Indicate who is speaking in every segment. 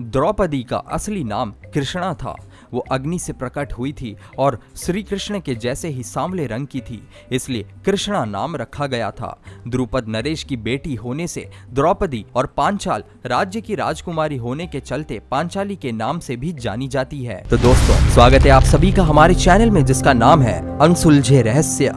Speaker 1: द्रौपदी का असली नाम कृष्णा था वो अग्नि से प्रकट हुई थी और श्री कृष्ण के जैसे ही सांवले रंग की थी इसलिए कृष्णा नाम रखा गया था द्रुपद नरेश की बेटी होने से द्रौपदी और पांचाल राज्य की राजकुमारी होने के चलते पांचाली के नाम से भी जानी जाती है तो दोस्तों स्वागत है आप सभी का हमारे चैनल में जिसका नाम है अनसुलझे रहस्य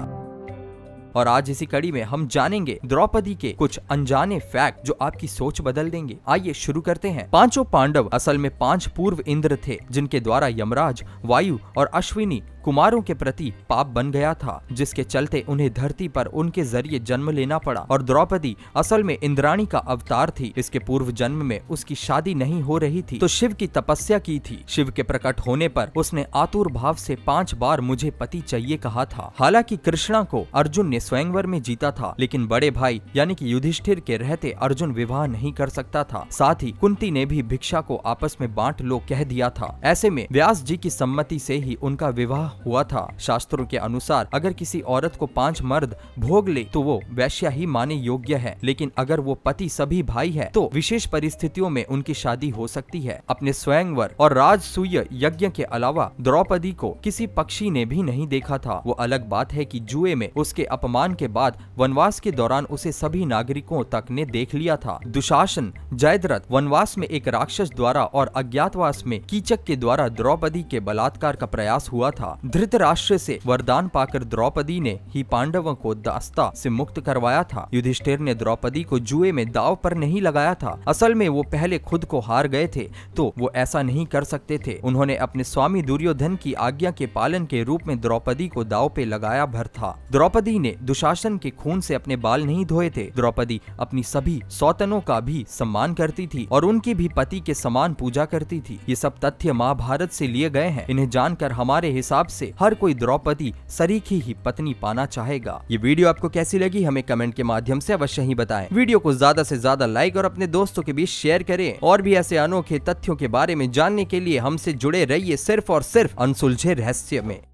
Speaker 1: और आज इसी कड़ी में हम जानेंगे द्रौपदी के कुछ अनजाने फैक्ट जो आपकी सोच बदल देंगे आइए शुरू करते हैं पांचों पांडव असल में पांच पूर्व इंद्र थे जिनके द्वारा यमराज वायु और अश्विनी कुमारों के प्रति पाप बन गया था जिसके चलते उन्हें धरती पर उनके जरिए जन्म लेना पड़ा और द्रौपदी असल में इंद्राणी का अवतार थी इसके पूर्व जन्म में उसकी शादी नहीं हो रही थी तो शिव की तपस्या की थी शिव के प्रकट होने पर उसने आतुर भाव से पांच बार मुझे पति चाहिए कहा था हालांकि कृष्णा को अर्जुन ने स्वयंवर में जीता था लेकिन बड़े भाई यानी कि युधिष्ठिर के रहते अर्जुन विवाह नहीं कर सकता था साथ ही कुंती ने भी भिक्षा को आपस में बांट लो कह दिया था ऐसे में व्यास जी की सम्मति से ही उनका विवाह हुआ था शास्त्रों के अनुसार अगर किसी औरत को पांच मर्द भोग ले तो वो वैश्या ही माने योग्य है लेकिन अगर वो पति सभी भाई है तो विशेष परिस्थितियों में उनकी शादी हो सकती है अपने स्वयंवर और राजसूय यज्ञ के अलावा द्रौपदी को किसी पक्षी ने भी नहीं देखा था वो अलग बात है कि जुए में उसके अप अपमान के बाद वनवास के दौरान उसे सभी नागरिकों तक ने देख लिया था दुशासन जयद्रथ वनवास में एक राक्षस द्वारा और अज्ञातवास में कीचक के द्वारा द्रौपदी के बलात्कार का प्रयास हुआ था धृत राष्ट्र वरदान पाकर द्रौपदी ने ही पांडवों को दास्ता से मुक्त करवाया था युधिष्ठिर ने द्रौपदी को जुए में दाव पर नहीं लगाया था असल में वो पहले खुद को हार गए थे तो वो ऐसा नहीं कर सकते थे उन्होंने अपने स्वामी दुर्योधन की आज्ञा के पालन के रूप में द्रौपदी को दाव पे लगाया भर था द्रौपदी ने दुशासन के खून से अपने बाल नहीं धोए थे द्रौपदी अपनी सभी सौतनों का भी सम्मान करती थी और उनकी भी पति के समान पूजा करती थी ये सब तथ्य महाभारत से लिए गए हैं इन्हें जानकर हमारे हिसाब से हर कोई द्रौपदी सरीखी ही पत्नी पाना चाहेगा ये वीडियो आपको कैसी लगी हमें कमेंट के माध्यम से अवश्य ही बताएं वीडियो को ज्यादा से ज्यादा लाइक और अपने दोस्तों के बीच शेयर करें और भी ऐसे अनोखे तथ्यों के बारे में जानने के लिए हमसे जुड़े रहिए सिर्फ और सिर्फ अनसुलझे रहस्य में